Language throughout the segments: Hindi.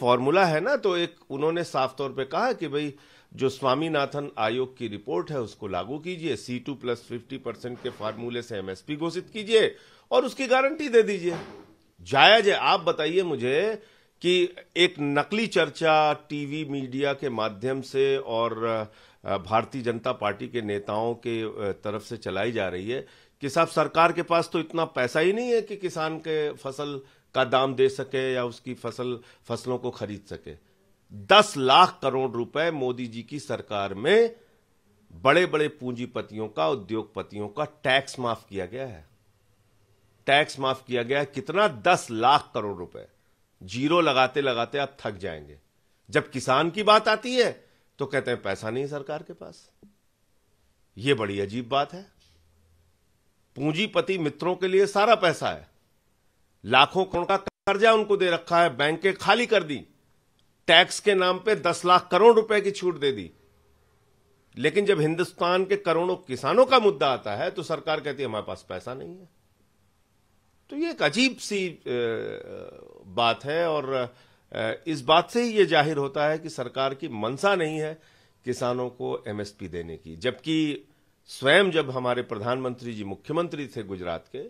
फॉर्मूला है ना तो एक उन्होंने साफ तौर पे कहा कि भाई जो स्वामीनाथन आयोग की रिपोर्ट है उसको लागू कीजिए C two plus fifty percent के फार्मूले से एमएसपी घोषित कीजिए और उसकी गारंटी दे दीजिए जायज है आप बताइए मुझे कि एक नकली चर्चा टीवी मीडिया के माध्यम से और भारतीय जनता पार्टी के नेताओं के तरफ से चलाई जा रही है कि साहब सरकार के पास तो इतना पैसा ही नहीं है कि किसान के फसल का दाम दे सके या उसकी फसल फसलों को खरीद सके दस लाख करोड़ रुपए मोदी जी की सरकार में बड़े बड़े पूंजीपतियों का उद्योगपतियों का टैक्स माफ किया गया है टैक्स माफ किया गया है कितना दस लाख करोड़ रुपए जीरो लगाते लगाते आप थक जाएंगे जब किसान की बात आती है तो कहते हैं पैसा नहीं सरकार के पास यह बड़ी अजीब बात है पूंजीपति मित्रों के लिए सारा पैसा है लाखों करोड़ का कर्जा उनको दे रखा है बैंकें खाली कर दी टैक्स के नाम पे दस लाख करोड़ रुपए की छूट दे दी लेकिन जब हिंदुस्तान के करोड़ों किसानों का मुद्दा आता है तो सरकार कहती है हमारे पास पैसा नहीं है तो ये एक अजीब सी बात है और इस बात से ही ये जाहिर होता है कि सरकार की मनसा नहीं है किसानों को एमएसपी देने की जबकि स्वयं जब हमारे प्रधानमंत्री जी मुख्यमंत्री थे गुजरात के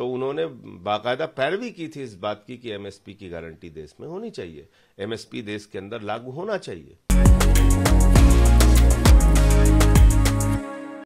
तो उन्होंने बाकायदा पैरवी की थी इस बात की कि एमएसपी की गारंटी देश में होनी चाहिए एमएसपी देश के अंदर लागू होना चाहिए